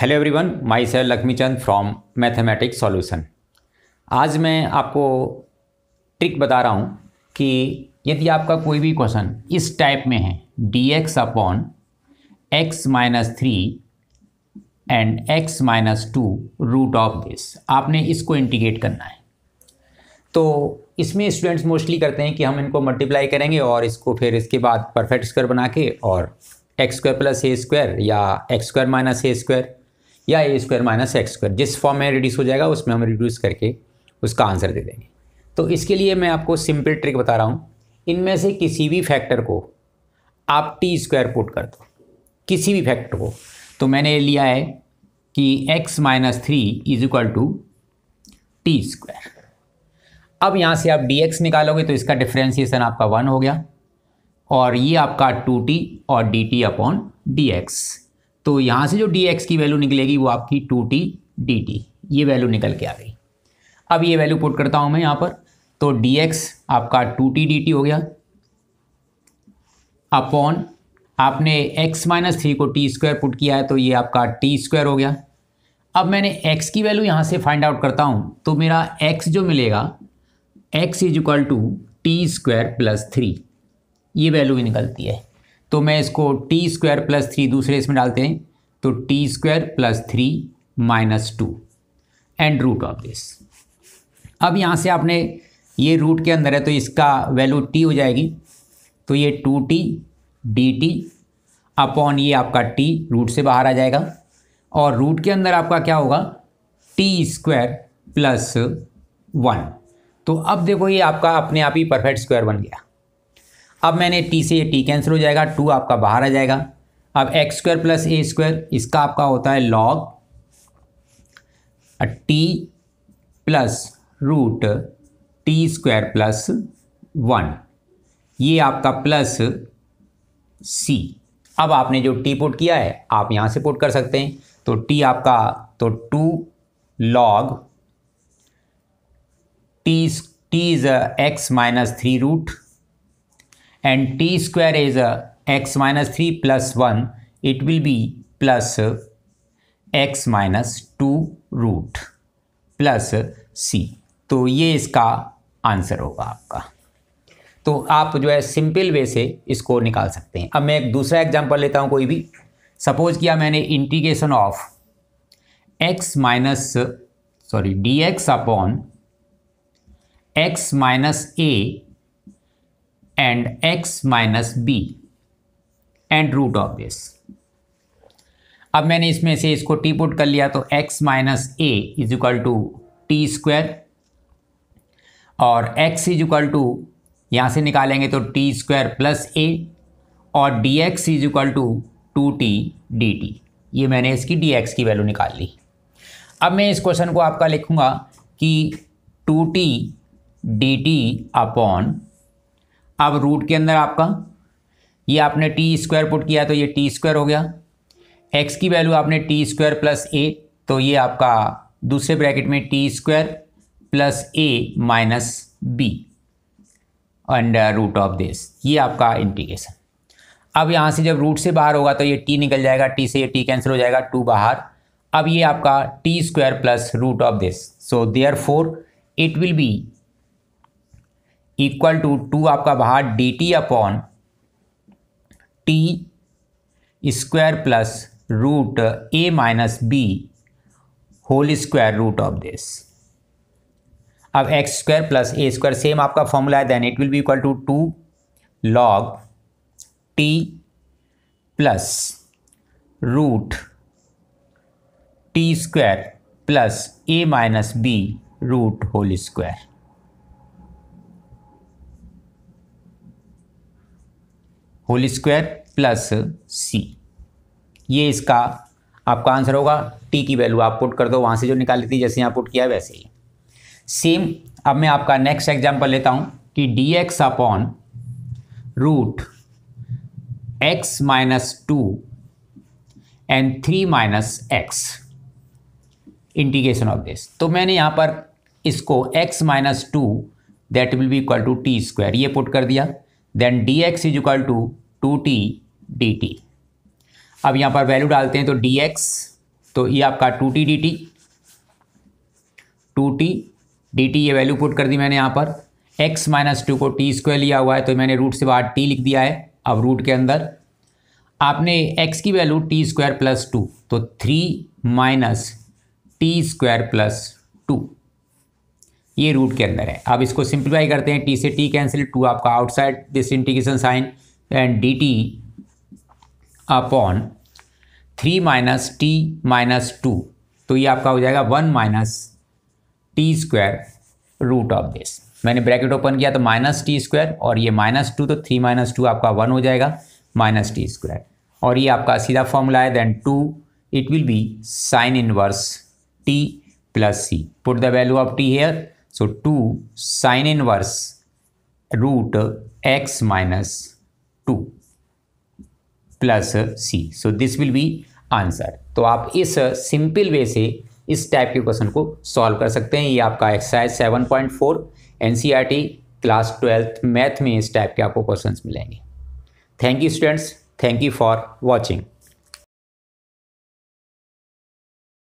hello everyone myself Laxmi Chand from mathematics solution आज मैं आपको ट्रिक बता रहा हूँ कि यदि आपका कोई भी क्वेश्चन इस टाइप में है d x upon x minus three and x minus two root of this आपने इसको इंटीग्रेट करना है तो इसमें स्टूडेंट्स मोस्टली करते हैं कि हम इनको मल्टीप्लाई करेंगे और इसको फिर इसके बाद परफेक्ट स्क्वायर बना के और x square plus a square या x square minus a square या a square minus x square जिस फॉर्म में रिड्यूस हो जाएगा उसमें हम रिड्यूस करके उसका आंसर दे देंगे तो इसके लिए मैं आपको सिंपल ट्रिक बता रहा हूँ इनमें से किसी भी फैक्टर को आप टी स्क्वायर पुट कर दो किसी भी फैक्टर को तो मैंने लिया है कि x minus three is equal to t square अब यहाँ से आप डी एक्स निकालोगे तो इसका डिफ्रेंसीसन आपका वन हो गया और ये आपका टू टी और d t upon d x तो यहाँ से जो डी एक्स की वैल्यू निकलेगी वो आपकी टू टी डी टी ये वैल्यू निकल के आ गई अब ये वैल्यू पुट करता हूँ मैं यहाँ पर तो डी एक्स आपका टू टी डी टी हो गया अपॉन आपने x माइनस थ्री को टी स्क्वायर पुट किया है तो ये आपका टी स्क्वायर हो गया अब मैंने x की वैल्यू यहाँ से फाइंड आउट करता हूँ तो मेरा x जो मिलेगा x is equal to t square plus three ये वैल्यू भी निकलती है तो मैं इसको टी स्क्वायर प्लस थ्री दूसरे इसमें डालते हैं तो t square plus three minus two and root of this अब यहाँ से आपने ये रूट के अंदर है तो इसका वैल्यू टी हो जाएगी तो ये two t d t upon ये आपका टी रूट से बाहर आ जाएगा और रूट के अंदर आपका क्या होगा टी स्क्वायर प्लस वन तो अब देखो ये आपका अपने आप ही परफेक्ट स्क्वायर बन गया अब मैंने टी से टी कैंसिल हो जाएगा टू आपका बाहर आ जाएगा अब x square plus a square इसका आपका होता है log t plus root t square plus one ये आपका प्लस सी अब आपने जो टी पुट किया है आप यहाँ से पुट कर सकते हैं तो टी आपका तो two log t t is x minus three root and t square is uh, x minus 3 plus 1 it will be plus uh, x minus 2 root plus c तो ये इसका आंसर होगा आपका तो आप जो है सिंपल वे से इसको निकाल सकते हैं अब मैं एक दूसरा एग्जांपल लेता हूँ कोई भी सपोज किया मैंने integration of x minus sorry d x upon x minus a and x minus b and root of this अब मैंने इसमें से इसको टी पुट कर लिया तो x minus a is equal to t square और x इज इक्वल टू यहाँ से निकालेंगे तो टी स्क्वायर प्लस ए और d x is equal to two t d t ये मैंने इसकी डी एक्स की वैल्यू निकाल ली अब मैं इस क्वेश्चन को आपका लिखूँगा कि two t d t upon अब रूट के अंदर आपका ये आपने टी स्क्वायर पुट किया तो ये टी स्क्वायर हो गया एक्स की वैल्यू आपने टी स्क्वायर प्लस ए तो ये आपका दूसरे ब्रैकेट में t square plus a minus b under root of this ये आपका इंटीग्रेशन अब यहाँ से जब रूट से बाहर होगा तो ये टी निकल जाएगा टी से ये टी कैंसिल हो जाएगा टू बाहर अब ये आपका t square plus root of this so therefore it will be equal to two आपका बाहर d t upon t square plus root a minus b whole square root of this अब x square plus a square same आपका formula है then it will be equal to two log t plus root t square plus a minus b root whole square whole square plus सी ये इसका आपका answer होगा T की value आप put कर दो वहाँ से जो निकाली थी जैसे यहाँ पुट किया वैसे ही सेम अब मैं आपका नेक्स्ट एग्जाम्पल लेता हूँ कि d x upon root x minus two and three minus x integration of this तो मैंने यहाँ पर इसको x minus two that will be equal to t square ये पुट कर दिया then d x is equal to two t d t अब यहाँ पर वैल्यू डालते हैं तो डी एक्स तो ये आपका two t d t two t d t ये वैल्यू पुट कर दी मैंने यहाँ पर एक्स माइनस टू को टी स्क्वायर लिया हुआ है तो मैंने रूट से बाहर टी लिख दिया है अब रूट के अंदर आपने एक्स की value t square plus two तो three minus t square plus two ये रूट के अंदर है अब इसको सिंप्लीफाई करते हैं टी से टी कैंसिल टू आपका outside this integration sine and d t upon three minus t minus two तो ये आपका हो जाएगा one minus t square root of this मैंने ब्रैकेट ओपन किया तो माइनस टी स्क्वायर और ये माइनस टू तो थ्री माइनस टू आपका वन हो जाएगा माइनस टी स्क्वायर और ये आपका सीधा फॉर्मूला है then two it will be sine inverse t plus c put the value of t here so two sine inverse root x minus two plus c so this will be answer तो आप इस simple way से इस type के question को solve कर सकते हैं ये आपका exercise seven point four N C R T class twelfth math में इस टाइप के आपको क्वेश्चन मिलेंगे thank you students thank you for watching